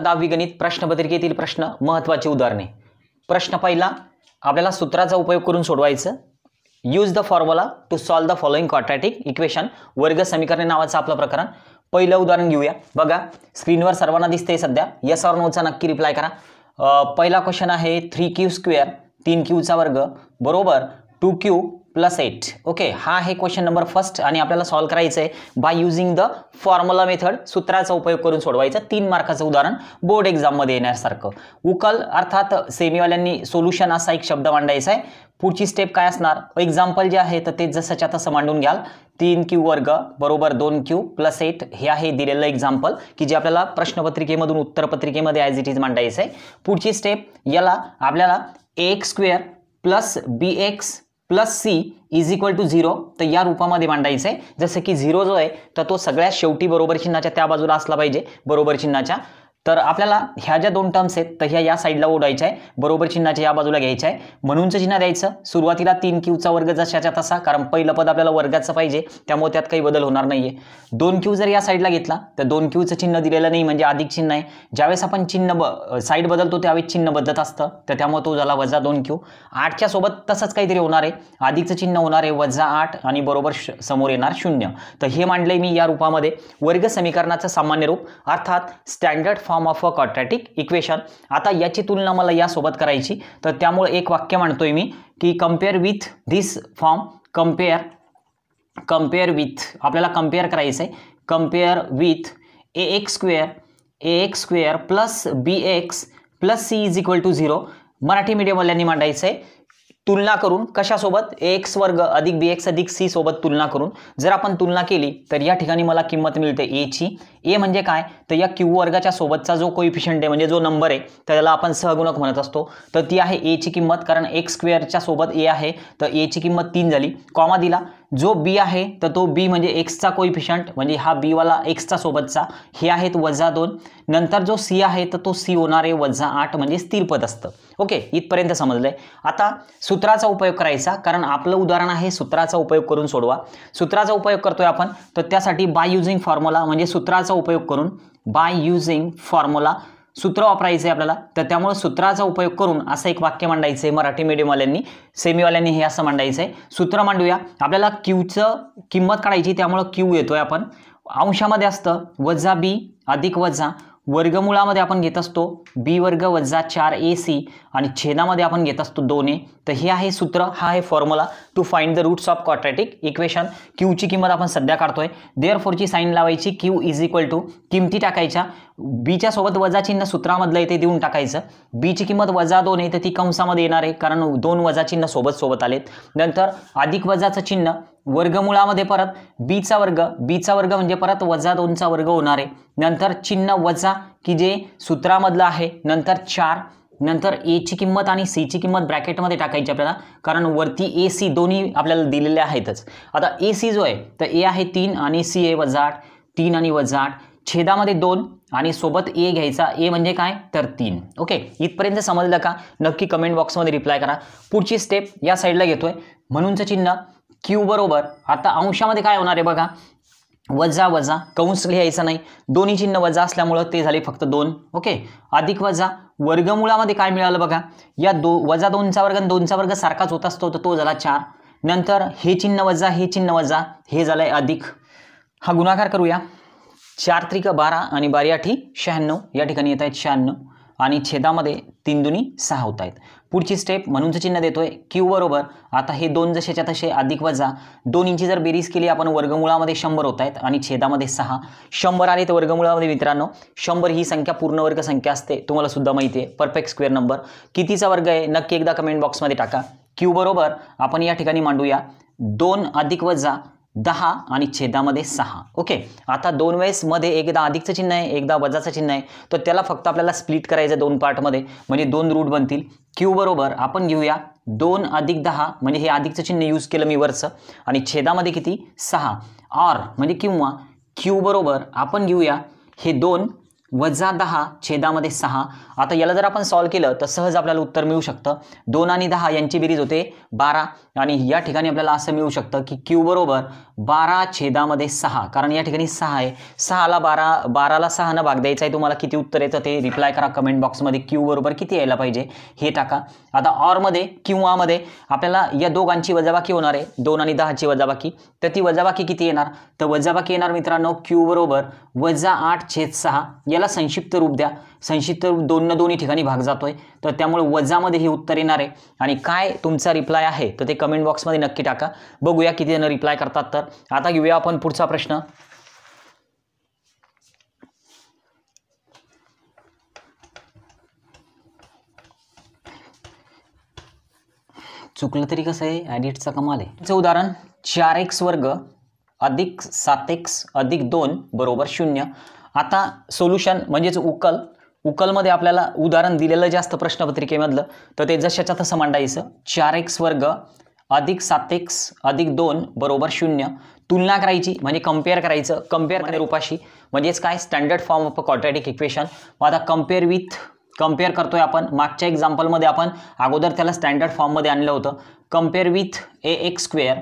दहावी गणित प्रश्नपत्रिकेतील प्रश्न महत्वाची उदाहरणे प्रश्न पहिला आपल्याला सूत्राचा उपयोग करून सोडवायचं use the formula to solve the following quadratic equation वर्ग समीकरणे नावाचं आपलं प्रकरण पहिलं उदाहरण घेऊया बघा स्क्रीनवर सर्वांना दिसते सध्या यस ऑर नोचा नक्की रिप्लाय करा पहिला क्वेश्चन आहे थ्री क्यू स्क्वेअर तीन क्यूचा वर्ग बरोबर two q plus eight okay हा आहे क्वेश्चन नंबर फर्स्ट आणि आपल्याला सॉल्व्ह करायचं आहे by using the formula method सूत्राचा उपयोग करून सोडवायचा तीन मार्काचं उदाहरण बोर्ड एक्झाममध्ये येण्यासारखं उकल अर्थात सेमीवाल्यांनी सोल्युशन असा एक शब्द मांडायचा आहे पुढची स्टेप काय असणार एक्झाम्पल जे आहे तर ते जसंच्या तसं मांडून घ्याल तीन क्यू वर्ग बरोबर दोन क्यू प्लस एट हे आहे दिलेलं एक्झाम्पल की जे आपल्याला प्रश्नपत्रिकेमधून उत्तरपत्रिकेमध्ये ॲज इट इज मांडायचं आहे पुढची स्टेप याला आपल्याला a x square plus b x plus c is equal to zero तर या रूपामध्ये मांडायचं आहे जसं की झिरो जो आहे तर तो सगळ्या शेवटी बरोबर चिन्हाच्या त्या बाजूला असला पाहिजे बरोबर चिन्हाच्या तर आपल्याला ह्या ज्या दोन टर्म्स आहेत तर ह्या या साईडला ओढायच्या आहे बरोबर चिन्हाच्या या बाजूला घ्यायचं आहे म्हणूनच चिन्ह द्यायचं सुरुवातीला तीन क्यूचा वर्ग जशाच्या तसा कारण पहिलं पद आपल्याला वर्गाचं पाहिजे त्यामुळे त्यात काही बदल होणार नाही आहे दोन क्यू जर या साईडला घेतला तर दोन क्यूचं चिन्ह दिलेलं नाही म्हणजे अधिक चिन्ह आहे ज्यावेळेस आपण चिन्ह ब साईड बदलतो त्यावेळेस चिन्ह बदलत असतं तर त्यामुळे तो झाला वजा दोन क्यू आठच्या सोबत तसंच काहीतरी होणार आहे अधिकचं चिन्ह होणार आहे वजा आठ आणि बरोबर समोर येणार शून्य तर हे मांडले मी या रूपामध्ये वर्ग समीकरणाचं सामान्य रूप अर्थात standard form of a quadratic equation आता याची तुलना मला यासोबत करायची तर त्यामुळे एक वाक्य म्हणतोय मी की compare with this form compare compare with आपल्याला कम्पेअर करायचं आहे compare with a x square a x square plus b x plus c is equal to zero Marathi मीडियमवाल्यांनी मांडायचं आहे तुलना करून कशासोबत एक्स वर्ग अधिक बी एक्स अधिक सी सोबत तुलना करून जर आपण तुलना केली तर या ठिकाणी मला किंमत मिळते एची ए म्हणजे काय तर या क्यू वर्गाच्या सोबतचा जो कोइफिशियंट आहे म्हणजे जो नंबर आहे त्याला आपण सहगुणक म्हणत असतो तर ती आहे एची किंमत कारण एक्स स्क्वेअरच्या सोबत ए आहे तर एची किंमत तीन झाली कॉमा दिला जो बी आहे तर तो बी म्हणजे एक्सचा कोइफिशंट म्हणजे हा बीवाला एक्सचा सोबतचा हे आहेत वजा दोन नंतर जो सी आहे तर तो सी होणारे वजा आठ म्हणजे स्थिरपद असतं ओके इथपर्यंत समजलं आहे आता सूत्राचा उपयोग करायचा कारण आपलं उदाहरण आहे सूत्राचा उपयोग करून सोडवा सूत्राचा उपयोग करतोय आपण तर त्यासाठी बाय युझिंग फॉर्म्युला म्हणजे सूत्राचा उपयोग करून बाय युझिंग फॉर्म्युला सूत्र वापरायचं आहे आपल्याला तर त्यामुळे सूत्राचा उपयोग करून असं एक वाक्य मांडायचं आहे मराठी वाल्यांनी सेमीवाल्यांनी हे असं मांडायचं आहे सूत्र मांडूया आपल्याला क्यूचं किंमत काढायची त्यामुळं क्यू येतोय आपण अंशामध्ये असतं वजा बी अधिक वजा वर्गमूळामध्ये आपण घेत असतो बी वर्ग वजा चार ए सी आणि छेदामध्ये आपण घेत असतो दोन ए तर हे आहे सूत्र हा आहे formula to find the roots of quadratic equation क्यूची किंमत आपण सध्या काढतोय देअर फोरची साईन लावायची क्यू इज इक्वल टू किमती टाकायच्या बीच्या सोबत वजा चिन्ह सूत्रामधलं इथे देऊन टाकायचं बीची किंमत वजा दोन आहे तर ती कंसामध्ये येणार आहे कारण दोन वजा चिन्ह सोबत सोबत आलेत नंतर अधिक वजाचं चिन्ह वर्गमुळामध्ये परत बीचा वर्ग बीचा वर्ग म्हणजे परत वजा दोनचा वर्ग होणार आहे नंतर चिन्ह वजा की जे सूत्रामधलं आहे नंतर चार नंतर ची किंमत आणि सीची किंमत ब्रॅकेटमध्ये टाकायची आपल्याला कारण वरती ए सी दोन्ही आपल्याला दिलेले आहेतच आता ए सी जो आहे तर ए आहे तीन आणि सी ए वजा आठ तीन आणि वजा आठ छेदामध्ये दोन आणि सोबत ए घ्यायचा ए म्हणजे काय तर तीन ओके इथपर्यंत समजलं का नक्की कमेंट बॉक्समध्ये रिप्लाय करा पुढची स्टेप या साईडला घेतोय म्हणूनचं चिन्ह क्यू बरोबर आता अंशामध्ये काय होणार आहे बघा वजा वजा कंस लिहायचं नाही दोन्ही चिन्ह वजा असल्यामुळं ते झाले फक्त दोन ओके अधिक वजा वर्गमुळामध्ये काय मिळालं बघा या दो वजा दोनचा वर्ग आणि दोनचा वर्ग सारखाच होत असतो तर तो झाला चार नंतर हे चिन्ह वजा हे चिन्ह वजा हे झालंय अधिक हा गुणाकार करूया चार त्रिक बारा आणि बारी आठी शहाण्णव या ठिकाणी येत आहेत शहाण्णव आणि छेदामध्ये तीन दुनी सहा होत आहेत पुढची स्टेप म्हणूनच चिन्ह देतोय क्यू बरोबर आता हे दोन जसेच्या तसे अधिक वजा दोन इंची जर बेरीज केली आपण वर्गमुळामध्ये शंभर होत आहेत आणि छेदामध्ये सहा शंभर आले तर वर्गमुळामध्ये मित्रांनो शंभर ही संख्या पूर्ण वर्ग संख्या असते तुम्हाला सुद्धा माहिती आहे परफेक्ट स्क्वेअर नंबर कितीचा वर्ग आहे नक्की एकदा कमेंट बॉक्समध्ये टाका क्यू बरोबर आपण या ठिकाणी मांडूया दोन अधिक वजा दहा आणि छेदामध्ये सहा ओके आता दोन वेळेसमध्ये मध्ये एकदा अधिकचं चिन्ह आहे एकदा वजाचं चिन्ह आहे तर त्याला फक्त आपल्याला स्प्लिट करायचं दोन पार्टमध्ये म्हणजे दोन रूट बनतील क्यू बरोबर आपण घेऊया दोन अधिक दहा म्हणजे हे अधिकचं चिन्ह यूज केलं मी वरचं आणि छेदामध्ये किती सहा ऑर म्हणजे किंवा क्यू बरोबर आपण घेऊया हे दोन वजा दहा छेदामध्ये सहा आता याला जर आपण सॉल्व्ह केलं तर सहज आपल्याला उत्तर मिळू शकतं दोन आणि दहा यांची बेरीज होते बारा आणि या ठिकाणी आपल्याला असं मिळू शकतं की क्यू बरोबर बारा छेदामध्ये सहा कारण या ठिकाणी सहा आहे सहाला बारा बाराला न भाग द्यायचा आहे तुम्हाला किती उत्तर येतं ते रिप्लाय करा कमेंट बॉक्समध्ये क्यू बरोबर किती यायला पाहिजे हे टाका आता ऑरमध्ये किंवामध्ये आपल्याला या दोघांची वजाबाकी होणार आहे दोन आणि दहाची वजाबाकी तर ती वजाबाकी किती येणार तर वजाबाकी येणार मित्रांनो क्यू बरोबर वजा आठ छेद सहा याला संक्षिप्त रूप द्या संशित तर दोन दोन्ही ठिकाणी भाग जातो आहे तर त्यामुळे वजामध्ये हे उत्तर येणार आहे आणि काय तुमचा रिप्लाय आहे तर ते कमेंट बॉक्समध्ये नक्की टाका बघूया किती जण रिप्लाय करतात तर आता घेऊया आपण पुढचा प्रश्न चुकलं तरी कसं आहे ॲडिटचा कमाल आहे तुमचं उदाहरण चार एक्स वर्ग अधिक सात एक्स अधिक दोन बरोबर शून्य आता सोल्युशन म्हणजेच उकल उकलमध्ये आपल्याला उदाहरण दिलेलं जास्त प्रश्नपत्रिकेमधलं तर ते जशाच्या तसं मांडायचं चार एक्स वर्ग अधिक सात एक्स अधिक दोन बरोबर शून्य तुलना करायची म्हणजे कम्पेअर करायचं कम्पेअर करणे रूपाशी म्हणजेच काय standard form of quadratic equation मग आता कम्पेअर विथ कम्पेअर करतोय आपण मागच्या एक्झाम्पलमध्ये आपण अगोदर त्याला स्टँडर्ड फॉर्ममध्ये आणलं होतं compare with a x square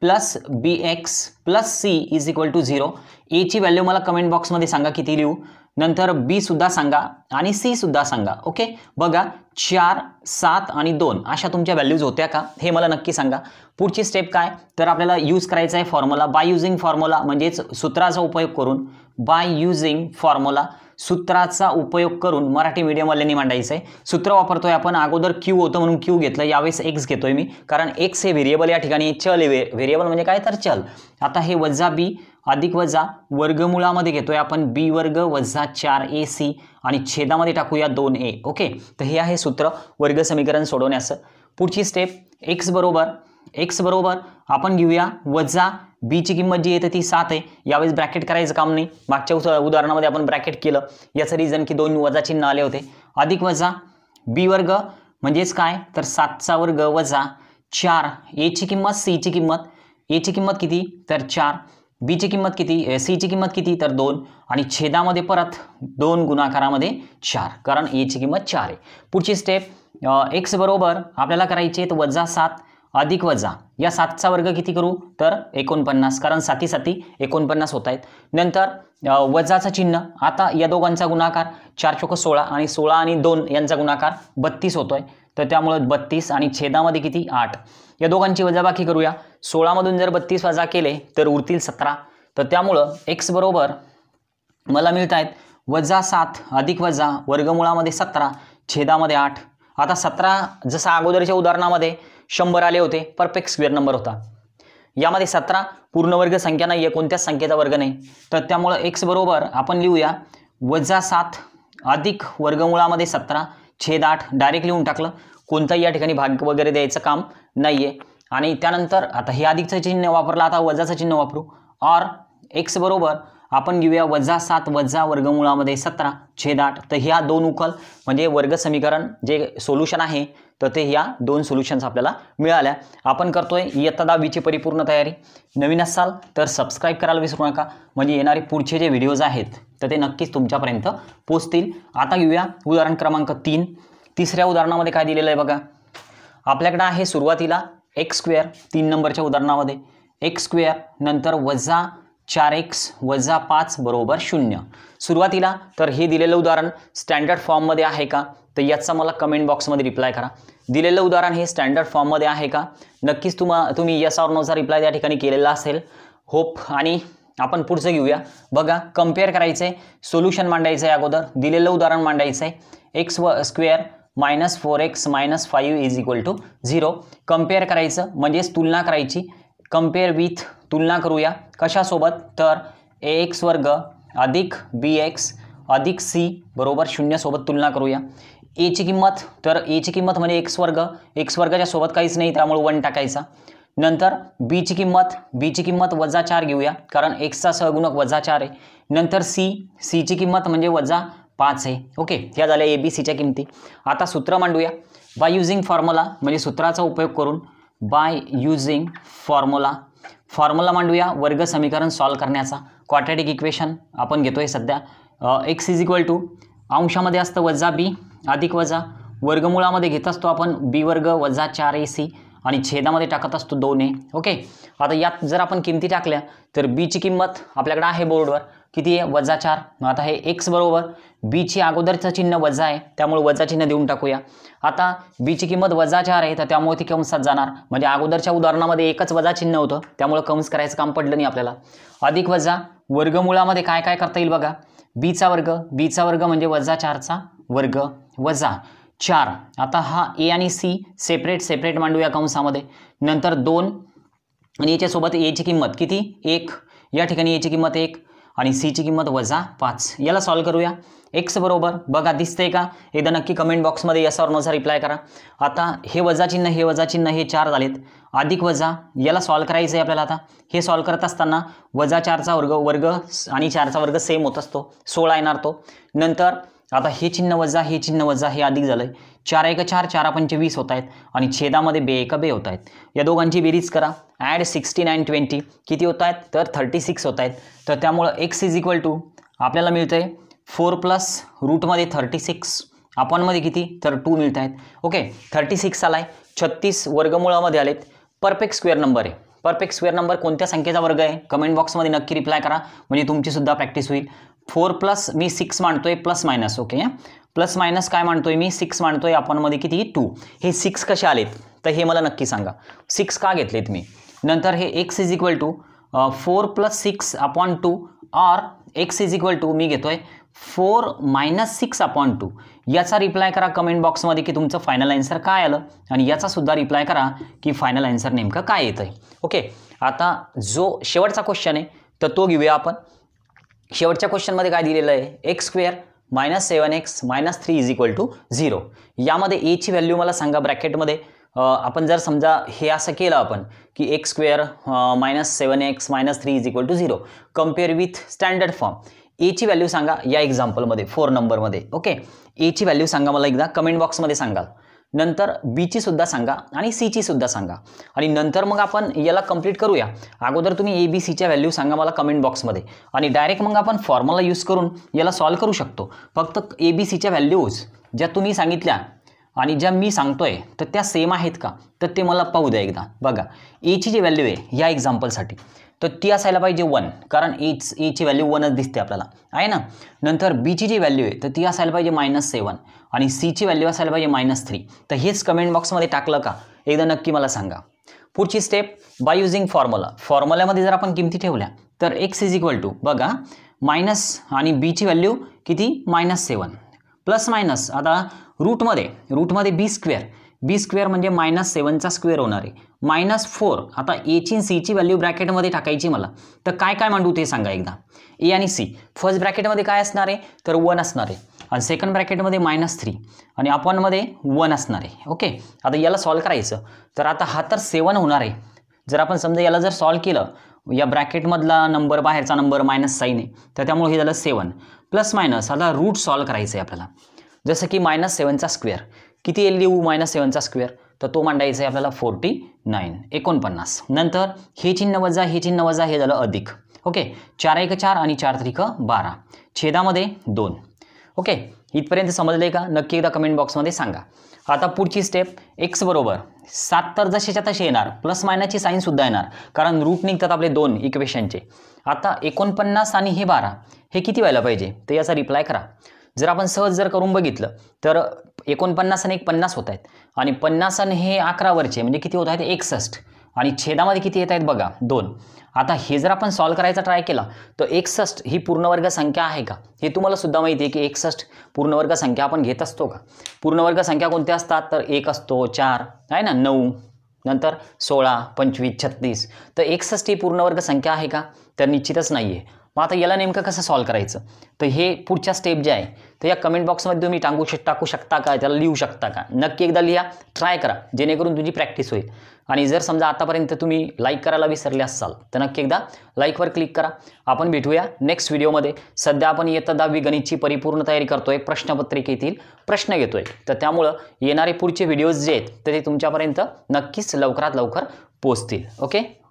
plus b x plus c is equal to zero एची व्हॅल्यू मला कमेंट बॉक्समध्ये सांगा किती लिहू नंतर बी सुद्धा सांगा आणि सी सुद्धा सांगा ओके बघा चार सात आणि दोन अशा तुमच्या व्हॅल्यूज होत्या का हे मला नक्की सांगा पुढची स्टेप काय तर आपल्याला यूज करायचं आहे फॉर्म्युला बाय युझिंग फॉर्म्युला म्हणजेच सूत्राचा उपयोग करून बाय युझिंग फॉर्म्युला सूत्राचा उपयोग करून मराठी मीडियमवाल्यांनी मांडायचं आहे सूत्र वापरतोय आपण अगोदर क्यू होतं म्हणून क्यू घेतलं यावेळेस एक्स घेतोय मी कारण एक्स हे व्हेरिएबल या ठिकाणी चल व्हेरिएबल म्हणजे काय तर चल आता हे वजा बी अधिक वजा वर्गमुळामध्ये घेतोय आपण बी वर्ग वजा चार ए सी आणि छेदामध्ये टाकूया दोन ए ओके तर हे आहे सूत्र वर्ग समीकरण सोडवण्याचं पुढची स्टेप एक्स बरोबर एक्स बरोबर आपण घेऊया वजा बीची किंमत जी येते ती सात आहे यावेळेस ब्रॅकेट करायचं काम नाही मागच्या उदाहरणामध्ये आपण ब्रॅकेट केलं याचं रिझन की दोन वजा चिन्ह आले होते अधिक वजा बी वर्ग म्हणजेच काय तर सातचा वर्ग वजा चार एची किंमत सीची किंमत एची किंमत किती तर चार बीची किंमत किती सीची किंमत किती तर दोन आणि छेदामध्ये परत दोन गुणाकारामध्ये चार कारण एची किंमत चार आहे पुढची स्टेप एक्स बरोबर आपल्याला करायची आहेत वजा सात अधिक वजा या सातचा वर्ग किती करू तर एकोणपन्नास कारण साती साती एकोणपन्नास होत आहेत नंतर वजाचं चिन्ह आता या दोघांचा गुणाकार चार चौक सोळा आणि सोळा आणि दोन यांचा गुणाकार बत्तीस होतोय तर त्यामुळं बत्तीस आणि छेदामध्ये किती आठ या दोघांची वजाबाकी करूया सोळामधून जर बत्तीस वजा केले तर उरतील सतरा तर त्यामुळं एक्स बरोबर मला मिळत आहेत वजा सात अधिक वजा वर्गमुळामध्ये सतरा छेदामध्ये आठ आता सतरा जसा अगोदरच्या उदाहरणामध्ये शंभर आले होते परफेक्ट स्क्वेअर नंबर होता यामध्ये सतरा पूर्णवर्ग संख्या नाही आहे कोणत्याच संख्येचा वर्ग नाही तर त्यामुळं एक्स बरोबर आपण लिहूया वजा सात अधिक वर्गमुळामध्ये सतरा छेद आठ डायरेक्ट लिहून टाकलं कोणतंही या ठिकाणी भाग वगैरे द्यायचं काम नाही आहे आणि त्यानंतर आता हे अधिकचं चिन्ह वापरलं आता वजाचं चिन्ह वापरू और एक्स बरोबर आपण घेऊया वजा सात वजा वर्गमुळामध्ये सतरा छेद आठ तर ह्या दोन उकल म्हणजे वर्ग समीकरण जे सोल्युशन आहे तर ते ह्या दोन सोल्युशन्स आपल्याला मिळाल्या आपण करतोय इयत्ता दहावीची परिपूर्ण तयारी नवीन असाल तर सबस्क्राईब करायला विसरू नका म्हणजे येणारे पुढचे जे व्हिडिओज आहेत तर ते नक्कीच तुमच्यापर्यंत पोचतील आता घेऊया उदाहरण क्रमांक तीन तिसऱ्या उदाहरणामध्ये काय दिलेलं आहे बघा आपल्याकडं आहे सुरुवातीला एक्स स्क्वेअर तीन नंबरच्या उदाहरणामध्ये एक्स स्क्वेअर नंतर वजा चार एक्स वजा पाच बरोबर शून्य सुरुवातीला तर हे दिलेलं उदाहरण स्टँडर्ड फॉर्ममध्ये आहे का तर याचा मला कमेंट बॉक्समध्ये रिप्लाय करा दिलेलं उदाहरण हे स्टँडर्ड फॉर्ममध्ये आहे का नक्कीच तुम्हा तुम्ही यसावर आर नोचा रिप्लाय त्या ठिकाणी केलेला असेल होप आणि आपण पुढचं घेऊया बघा कम्पेअर करायचं आहे सोल्युशन मांडायचं आहे अगोदर दिलेलं उदाहरण मांडायचं आहे एक्स व square minus four x minus five is equal to zero compare करायचं म्हणजेच तुलना करायची कम्पेअर विथ तुलना करूया कशासोबत तर ए एक्स वर्ग अधिक बी एक्स अधिक सी बरोबर शून्यसोबत तुलना करूया एची किंमत तर एची किंमत म्हणजे एक्स वर्ग एक्स वर्गाच्या सोबत काहीच नाही त्यामुळे वन टाकायचा नंतर बीची किंमत बीची किंमत वजा चार घेऊया कारण एक्सचा सहगुणक वजा चार आहे नंतर सी सीची किंमत म्हणजे वजा पाच आहे ओके ह्या झाल्या ए बी सीच्या किमती आता सूत्र मांडूया बाय युझिंग फॉर्म्युला म्हणजे सूत्राचा उपयोग करून बाय युझिंग फॉर्म्युला फॉर्म्युला मांडूया वर्ग समीकरण सॉल्व करण्याचा क्वाड्रेटिक इक्वेशन आपण घेतो आहे सध्या एक्स इज इक्वल टू अंशामध्ये असतं वजा बी अधिक वजा वर्गमुळामध्ये घेत असतो आपण बी वर्ग वजा चार ए सी आणि छेदामध्ये टाकत असतो दोन ए ओके आता यात जर आपण किमती टाकल्या तर बीची किंमत आपल्याकडे आहे बोर्डवर किती आहे वजा चार मग आता हे एक्स बरोबर बीची अगोदरचं चिन्ह वजा आहे त्यामुळे वजा चिन्ह देऊन टाकूया आता बीची किंमत वजा चार आहे तर त्यामुळे ती कंसात जाणार म्हणजे अगोदरच्या उदाहरणामध्ये एकच वजा चिन्ह होतं त्यामुळे कंस करायचं काम पडलं नाही आपल्याला अधिक वजा वर्गमुळामध्ये काय काय करता येईल बघा बीचा वर्ग बीचा वर्ग म्हणजे वजा चारचा वर्ग वजा चार आता हा ए आणि सी सेपरेट सेपरेट मांडूया कंसामध्ये नंतर दोन आणि याच्यासोबत एची किंमत किती एक या ठिकाणी एची किंमत एक आणि सीची किंमत वजा पाच याला सॉल्व करूया एक्स बरोबर बघा दिसतंय का एकदा नक्की कमेंट बॉक्समध्ये यासावर नोचा रिप्लाय करा आता हे वजा चिन्ह हे वजा चिन्ह हे चार झालेत अधिक वजा याला सॉल्व करायचं आहे आपल्याला आता हे सॉल्व करत असताना वजा चारचा वर्ग वर्ग आणि चारचा वर्ग सेम होत असतो सोळा येणार तो नंतर आता हे चिन्ह वजा हे चिन्ह वजा हे अधिक झालं आहे चार एक चार चारा पंचवीस होत आहेत आणि छेदामध्ये बे एका बे होत आहेत या दोघांची बेरीज करा ॲड सिक्स्टी नाईन ट्वेंटी किती होत आहेत तर थर्टी सिक्स होत आहेत तर त्यामुळं एक्स इज इक्वल टू आपल्याला मिळतं आहे फोर प्लस रूटमध्ये थर्टी सिक्स आपणमध्ये किती तर टू मिळत आहेत ओके थर्टी सिक्स आला आहे छत्तीस वर्गमुळामध्ये आलेत परफेक्ट स्क्वेअर नंबर आहे परफेक्ट स्क्वेअर नंबर कोणत्या संख्येचा वर्ग आहे कमेंट बॉक्समध्ये नक्की रिप्लाय करा म्हणजे तुमचीसुद्धा प्रॅक्टिस होईल फोर प्लस मी सिक्स मांडतोय plus minus okay plus minus काय मांडतोय मी सिक्स मांडतोय अपॉनमध्ये किती टू हे सिक्स कसे आलेत तर हे मला नक्की सांगा सिक्स का घेतलेत मी नंतर हे x is equal to four plus six upon two or x is equal to मी घेतोय four minus six upon two याचा रिप्लाय करा कमेंट बॉक्समध्ये की तुमचं फायनल अँसर काय आलं आणि याचा सुद्धा रिप्लाय करा की फायनल आन्सर नेमकं काय येतं आहे ओके आता जो शेवटचा क्वेश्चन आहे तर तो घेऊया आपण शेवटच्या क्वेश्चनमध्ये काय दिलेलं आहे x square minus seven x minus three is equal to zero यामध्ये एची व्हॅल्यू मला सांगा ब्रॅकेटमध्ये आपण जर समजा हे असं केलं आपण की x square minus seven x minus three is equal to zero compare with standard form एची व्हॅल्यू सांगा या एक्झाम्पलमध्ये फोर नंबरमध्ये ओके एची व्हॅल्यू सांगा मला एकदा कमेंट बॉक्समध्ये सांगाल नंतर बीची सुद्धा सांगा आणि सीची सुद्धा सांगा आणि नंतर मग आपण याला कंप्लीट करूया अगोदर तुम्ही ए बी सीच्या व्हॅल्यू सांगा मला कमेंट बॉक्समध्ये आणि डायरेक्ट मग आपण फॉर्म्युला यूज करून याला सॉल्व करू शकतो फक्त ए बी सीच्या व्हॅल्यूज ज्या तुम्ही सांगितल्या आणि ज्या मी सांगतोय तर त्या सेम आहेत का तर ते मला पाहू द्या एकदा बघा एची e जी व्हॅल्यू आहे या एक्झाम्पलसाठी तर ती असायला पाहिजे वन कारण एच एची व्हॅल्यू वनच दिसते आपल्याला आहे ना नंतर बीची जी व्हॅल्यू आहे तर ती असायला पाहिजे मायनस सेवन आणि सीची व्हॅल्यू असायला पाहिजे मायनस थ्री तर हेच कमेंट बॉक्समध्ये टाकलं का एकदा नक्की मला सांगा पुढची स्टेप बाय युझिंग फॉर्म्युला फॉर्म्युल्यामध्ये जर आपण किमती ठेवल्या तर एक्स इज इक्वल टू बघा मायनस आणि बीची व्हॅल्यू किती मायनस सेवन प्लस मायनस आता रूटमध्ये रूटमध्ये बी स्क्वेअर बी स्क्वेअर म्हणजे मायनस सेवनचा स्क्वेअर होणार आहे मायनस फोर आता एची सीची व्हॅल्यू ब्रॅकेटमध्ये टाकायची मला तर काय काय मांडू ते सांगा एकदा ए आणि सी फर्स्ट ब्रॅकेटमध्ये काय असणार आहे तर वन असणार आहे आणि सेकंड ब्रॅकेटमध्ये मायनस थ्री आणि अपॉनमध्ये वन असणार आहे ओके आता याला सॉल्व करायचं तर आता हा तर सेवन होणार आहे जर आपण समजा याला जर सॉल्व केलं या ब्रॅकेटमधला नंबर बाहेरचा नंबर मायनस साईन आहे तर त्यामुळे हे झालं सेवन प्लस मायनस आता रूट सॉल्व करायचं आहे आपल्याला जसं की मायनस सेवनचा स्क्वेअर किती येईल लिहू मायनस सेवनचा स्क्वेअर तर तो मांडायचा आहे आपल्याला फोर्टी नाईन एकोणपन्नास नंतर हे चिन्ह वजा हे चिन्ह वजा हे झालं अधिक ओके चार एक चार आणि चार त्रिक बारा छेदामध्ये दोन ओके इथपर्यंत समजले का नक्की एकदा कमेंट बॉक्समध्ये सांगा आता पुढची स्टेप एक्स बरोबर सात तर जसेच्या तसे येणार प्लस मायनासची साईनसुद्धा येणार कारण रूट निघतात आपले दोन इक्वेशनचे आता एकोणपन्नास आणि हे बारा हे किती व्हायला पाहिजे तर याचा रिप्लाय करा जर आपण सहज जर करून बघितलं तर एकोणपन्नास आणि एक पन्नास होत आहेत आणि पन्नास आणि हे अकरावरचे म्हणजे किती होत आहेत एकसष्ट आणि छेदामध्ये किती येत आहेत बघा दोन आता हे जर आपण सॉल्व करायचा ट्राय केला तर एकसष्ट ही पूर्णवर्ग संख्या आहे का हे तुम्हाला सुद्धा माहिती आहे की एकसष्ट पूर्णवर्ग संख्या आपण घेत असतो का पूर्णवर्ग संख्या कोणत्या असतात तर एक असतो चार आहे ना नऊ नंतर सोळा पंचवीस छत्तीस तर एकसष्ट ही पूर्णवर्ग संख्या आहे का तर निश्चितच नाही आहे मग आता याला नेमकं कसं सॉल्व करायचं तर हे पुढच्या स्टेप जे आहे तर या कमेंट बॉक्समध्ये तुम्ही टाकू श टाकू शकता का त्याला लिहू शकता का नक्की एकदा लिहा ट्राय करा जेणेकरून तुझी प्रॅक्टिस होईल आणि जर समजा आतापर्यंत तुम्ही लाईक करायला विसरले असाल तर नक्की एकदा लाईकवर क्लिक करा आपण भेटूया नेक्स्ट व्हिडिओमध्ये सध्या आपण येतं दहावी गणितची परिपूर्ण तयारी करतो आहे प्रश्नपत्रिकेतील प्रश्न घेतो आहे तर त्यामुळं येणारे पुढचे व्हिडिओज जे आहेत तर ते तुमच्यापर्यंत नक्कीच लवकरात लवकर पोचतील ओके